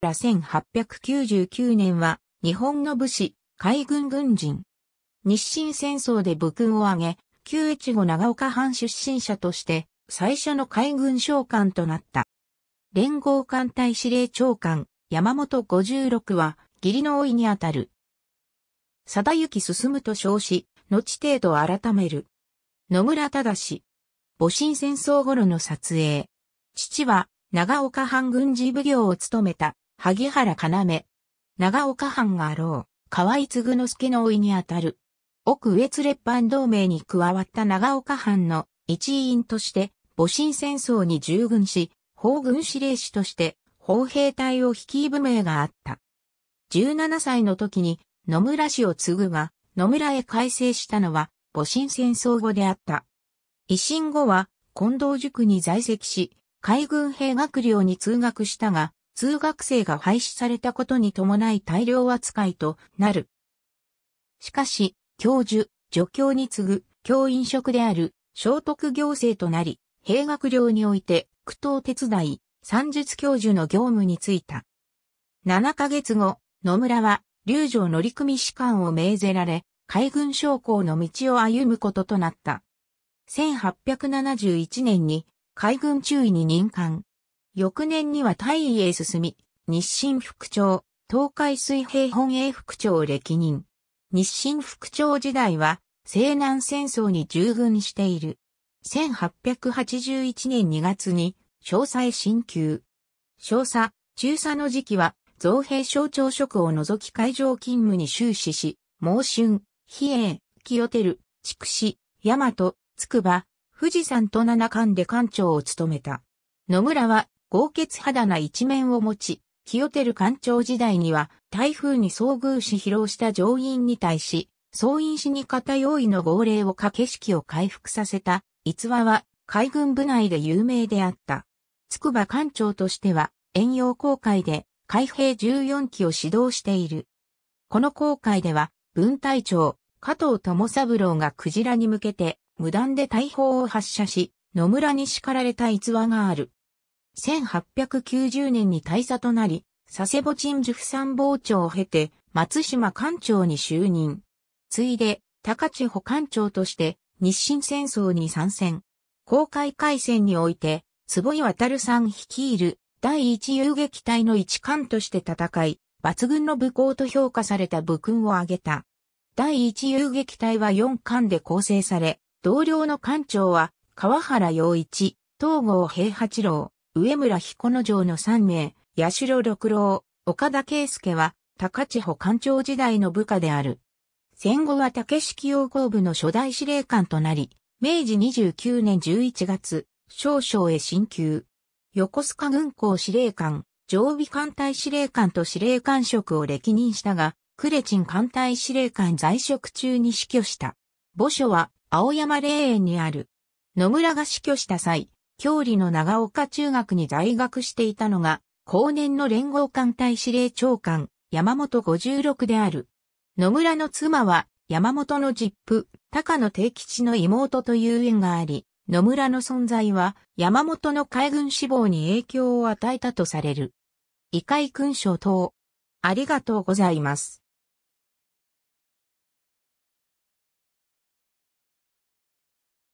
ら1899年は日本の武士、海軍軍人。日清戦争で武勲を挙げ、旧越後長岡藩出身者として最初の海軍将官となった。連合艦隊司令長官、山本56は義理の老いにあたる。定行進むと称し、後程度改める。野村忠。戊辰戦争頃の撮影。父は長岡藩軍事奉行を務めた萩原要、長岡藩があろう、河合継之助の甥にあたる。奥上津列藩同盟に加わった長岡藩の一員として、戊辰戦争に従軍し、法軍司令士として砲兵隊を率い部名があった。17歳の時に野村氏を継ぐが、野村へ改正したのは戊辰戦争後であった。維新後は近藤塾に在籍し、海軍兵学寮に通学したが、通学生が廃止されたことに伴い大量扱いとなる。しかし、教授、助教に次ぐ教員職である聖徳行政となり、兵学寮において苦闘手伝い、算術教授の業務に就いた。7ヶ月後、野村は、流城乗組士官を命ぜられ、海軍将校の道を歩むこととなった。1871年に海軍中尉に任官。翌年には大尉へ進み、日清副長、東海水平本営副長を歴任。日清副長時代は、西南戦争に従軍している。1881年2月に、詳細進級。少佐、中佐の時期は、造兵省庁職を除き会場勤務に終始し、猛春、比叡、清照、筑紫、大和、筑波、富士山と七冠で艦長を務めた。野村は豪傑肌な一面を持ち、清照艦長時代には台風に遭遇し疲労した上院に対し、総院死に片用意の号令をかけ式を回復させた逸話は海軍部内で有名であった。筑波艦長としては、遠洋航海で海兵14機を指導している。この航海では、文隊長、加藤智三郎がクジラに向けて、無断で大砲を発射し、野村に叱られた逸話がある。1890年に大佐となり、佐世保鎮守府参謀長を経て、松島艦長に就任。ついで、高千穂艦長として、日清戦争に参戦。公開海戦において、坪井渡さん率いる第一遊撃隊の一艦として戦い、抜群の武功と評価された武勲を挙げた。第一遊撃隊は4艦で構成され、同僚の艦長は川原洋一、東郷平八郎、上村彦之城の3名、八代六郎、岡田圭介は、高千穂官庁時代の部下である。戦後は竹式洋行部の初代司令官となり、明治29年11月、少将へ進級。横須賀軍港司令官、常備艦隊司令官と司令官職を歴任したが、クレチン艦隊司令官在職中に死去した。墓所は青山霊園にある。野村が死去した際、郷里の長岡中学に在学していたのが、後年の連合艦隊司令長官、山本56である。野村の妻は、山本の実父、高野定吉の妹という縁があり、野村の存在は、山本の海軍志望に影響を与えたとされる。異界勲章等。ありがとうございます。